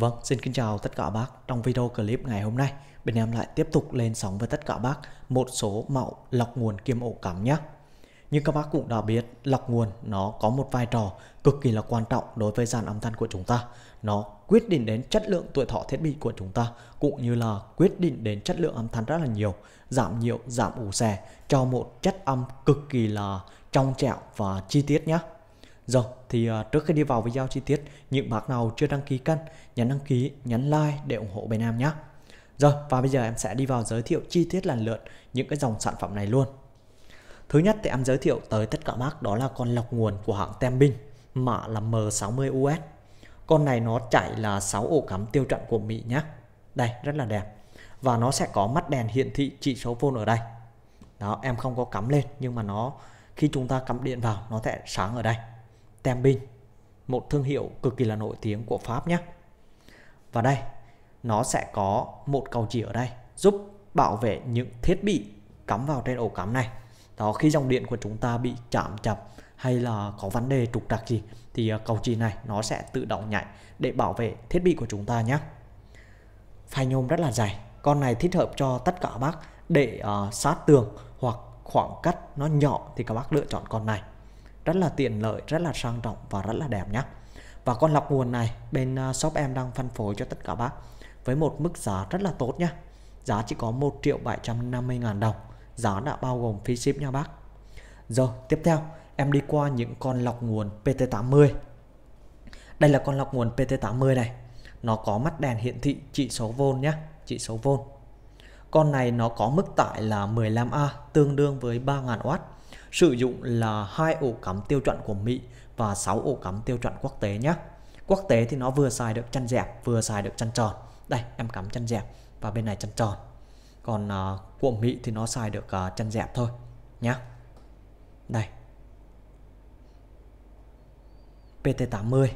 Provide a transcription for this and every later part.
Vâng, xin kính chào tất cả bác. Trong video clip ngày hôm nay, bên em lại tiếp tục lên sóng với tất cả bác một số mẫu lọc nguồn kiêm ổ cắm nhé. Như các bác cũng đã biết, lọc nguồn nó có một vai trò cực kỳ là quan trọng đối với dàn âm thanh của chúng ta. Nó quyết định đến chất lượng tuổi thọ thiết bị của chúng ta cũng như là quyết định đến chất lượng âm thanh rất là nhiều, giảm nhiễu, giảm ủ xè cho một chất âm cực kỳ là trong trẻo và chi tiết nhé. Rồi, thì uh, trước khi đi vào video chi tiết, những bác nào chưa đăng ký kênh, nhấn đăng ký, nhấn like để ủng hộ bên Nam nhé. Rồi, và bây giờ em sẽ đi vào giới thiệu chi tiết lần lượt những cái dòng sản phẩm này luôn. Thứ nhất thì em giới thiệu tới tất cả bác đó là con lọc nguồn của hãng Tembin, mã là M60US. Con này nó chạy là 6 ổ cắm tiêu chuẩn của Mỹ nhé. Đây, rất là đẹp. Và nó sẽ có mắt đèn hiển thị chỉ số vôn ở đây. Đó, em không có cắm lên nhưng mà nó khi chúng ta cắm điện vào nó sẽ sáng ở đây Tembin, một thương hiệu cực kỳ là nổi tiếng của Pháp nhé. Và đây, nó sẽ có một cầu chỉ ở đây giúp bảo vệ những thiết bị cắm vào trên ổ cắm này. Đó khi dòng điện của chúng ta bị chạm chập hay là có vấn đề trục trặc gì thì à, cầu chỉ này nó sẽ tự động nhảy để bảo vệ thiết bị của chúng ta nhé. Phai nhôm rất là dày, con này thích hợp cho tất cả bác để uh, sát tường hoặc khoảng cách nó nhỏ thì các bác lựa chọn con này rất là tiện lợi rất là sang trọng và rất là đẹp nhé và con lọc nguồn này bên à, shop em đang phân phối cho tất cả bác với một mức giá rất là tốt nhé giá chỉ có 1 triệu 750 ngàn đồng giá đã bao gồm phí ship nha bác rồi tiếp theo em đi qua những con lọc nguồn PT80 đây là con lọc nguồn PT80 này nó có mắt đèn hiển thị chỉ số vôn nhé chỉ số vôn con này nó có mức tải là 15A tương đương với 3000W sử dụng là hai ổ cắm tiêu chuẩn của Mỹ và 6 ổ cắm tiêu chuẩn quốc tế nhé. Quốc tế thì nó vừa xài được chân dẹp, vừa xài được chân tròn. Đây, em cắm chân dẹp và bên này chân tròn. Còn uh, của Mỹ thì nó xài được uh, chân dẹp thôi nhé. Đây. PT80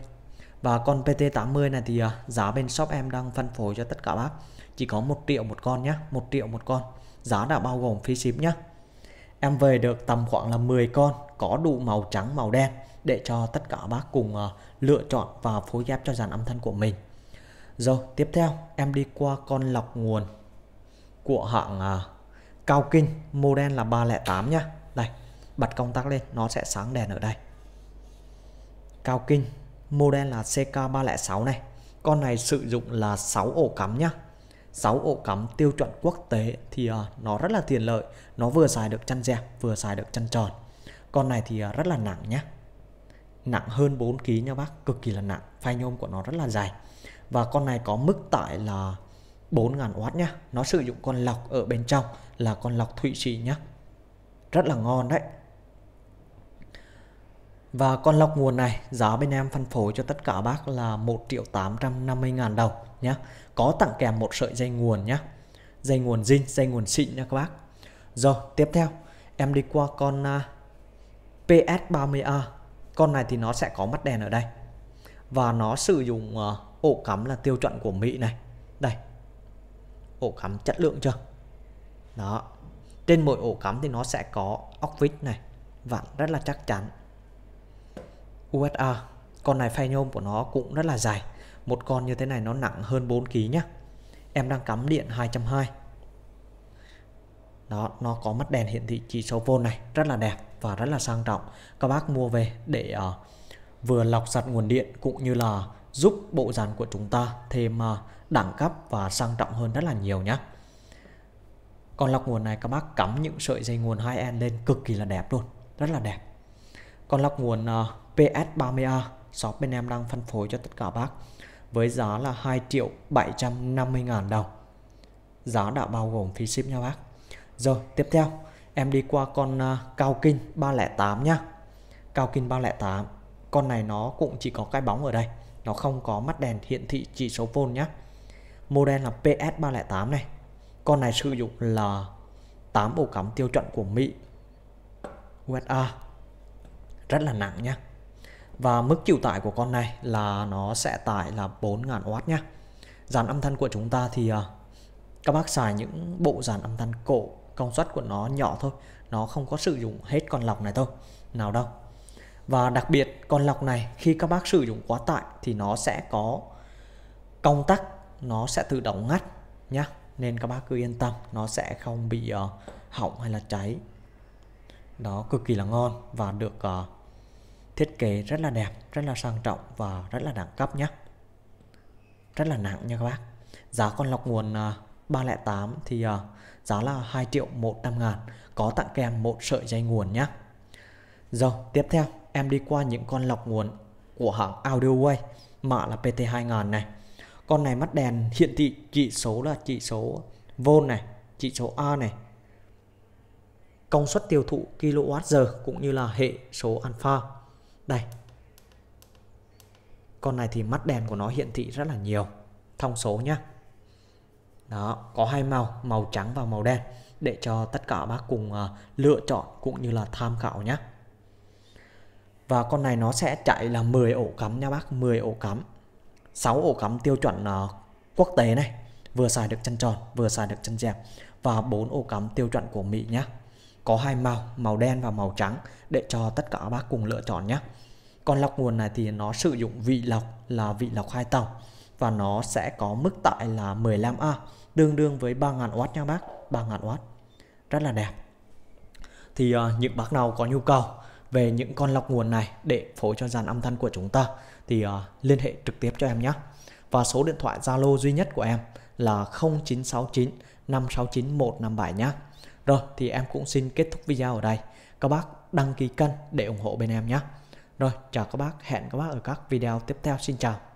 và con PT80 này thì uh, giá bên shop em đang phân phối cho tất cả bác chỉ có 1 triệu một con nhé, 1 triệu một con. Giá đã bao gồm phí ship nhé em về được tầm khoảng là 10 con có đủ màu trắng màu đen để cho tất cả bác cùng uh, lựa chọn và phối ghép cho dàn âm thanh của mình rồi tiếp theo em đi qua con lọc nguồn của hãng uh, ờ, cao kinh model là 308 nhá đây bật công tắc lên nó sẽ sáng đèn ở đây cao kinh model là CK306 này con này sử dụng là 6 ổ cắm nhá 6 ổ cắm tiêu chuẩn quốc tế thì ờ, nó rất là tiện lợi nó vừa xài được chăn dẹp vừa xài được chăn tròn con này thì ờ, rất là nặng nhé nặng hơn 4 kg nha bác cực kỳ là nặng phai nhôm của nó rất là dài và con này có mức tải là 4.000W nhá nó sử dụng con lọc ở bên trong là con lọc thụy sĩ nhá rất là ngon đấy và con lọc nguồn này giá bên em phân phối cho tất cả bác là 1 triệu 850 ngàn đồng nhé. Có tặng kèm một sợi dây nguồn nhé. Dây nguồn zin, dây nguồn xịn nha các bác. Rồi tiếp theo em đi qua con uh, à, PS30A. Con này thì nó sẽ có mắt đèn ở đây. Và nó sử dụng uh, ổ cắm là tiêu chuẩn của Mỹ này. Đây. Ổ cắm chất lượng chưa? Đó. Trên mỗi ổ cắm thì nó sẽ có ốc vít này. Vặn rất là chắc chắn USA Con này phay nhôm của nó cũng rất là dài Một con như thế này nó nặng hơn 4kg nhá Em đang cắm điện 220 Đó, nó có mắt đèn hiển thị chỉ số vô này Rất là đẹp và rất là sang trọng Các bác mua về để uh, vừa lọc sạch nguồn điện Cũng như là giúp bộ dàn của chúng ta thêm uh, đẳng cấp và sang trọng hơn rất là nhiều nhé còn lọc nguồn này các bác cắm những sợi dây nguồn 2N lên cực kỳ là đẹp luôn Rất là đẹp con lọc nguồn ờ, PS30A shop bên em đang phân phối cho tất cả bác với giá là 2 triệu 750 ngàn đồng. Giá đã bao gồm phí ship nha bác. Rồi, tiếp theo em đi qua con ờ, Cao Kinh 308 nhá. Cao Kinh 308. Con này nó cũng chỉ có cái bóng ở đây, nó không có mắt đèn hiển thị chỉ số volt nhá. Model là PS308 này. Con này sử dụng là 8 ổ cắm tiêu chuẩn của Mỹ. USA rất là nặng nhé và mức chịu tải của con này là nó sẽ tải là 4000W nhé dàn âm thanh của chúng ta thì à, các bác xài những bộ dàn âm thanh cổ công suất của nó nhỏ thôi nó không có sử dụng hết con lọc này thôi nào đâu và đặc biệt con lọc này khi các bác sử dụng quá tải thì nó sẽ có công tắc nó sẽ tự động ngắt nhé nên các bác cứ yên tâm nó sẽ không bị uh, hỏng hay là cháy đó cực kỳ là ngon và được uh, thiết kế rất là đẹp rất là sang trọng và rất là đẳng cấp nhé rất là nặng nha các bác giá con lọc nguồn 308 à, thì à, giá là 2 triệu 100 ngàn có tặng kèm một sợi dây nguồn nhé rồi tiếp theo em đi qua những con lọc nguồn của hãng AudioWay mã là PT2000 này con này mắt đèn hiển thị chỉ số là chỉ số V này chỉ số A này công suất tiêu thụ kWh cũng như là hệ số alpha đây Con này thì mắt đèn của nó hiện thị rất là nhiều Thông số nhá Đó có hai màu Màu trắng và màu đen Để cho tất cả bác cùng uh, lựa chọn Cũng như là tham khảo nhá Và con này nó sẽ chạy là 10 ổ cắm nha bác 10 ổ cắm 6 ổ cắm tiêu chuẩn uh, quốc tế này Vừa xài được chân tròn vừa xài được chân dẹp Và 4 ổ cắm tiêu chuẩn của Mỹ nhá có hai màu màu đen và màu trắng để cho tất cả các bác cùng lựa chọn nhé còn lọc nguồn này thì nó sử dụng vị lọc là vị lọc hai tầng và nó sẽ có mức tải là 15A tương đương với 3.000W nha bác 3.000W rất là đẹp thì uh, những bác nào có nhu cầu về những con lọc nguồn này để phối cho dàn âm thanh của chúng ta thì uh, liên hệ trực tiếp cho em nhé và số điện thoại Zalo duy nhất của em là 0969 569 157 nhé rồi thì em cũng xin kết thúc video ở đây. Các bác đăng ký kênh để ủng hộ bên em nhé. Rồi chào các bác, hẹn các bác ở các video tiếp theo. Xin chào.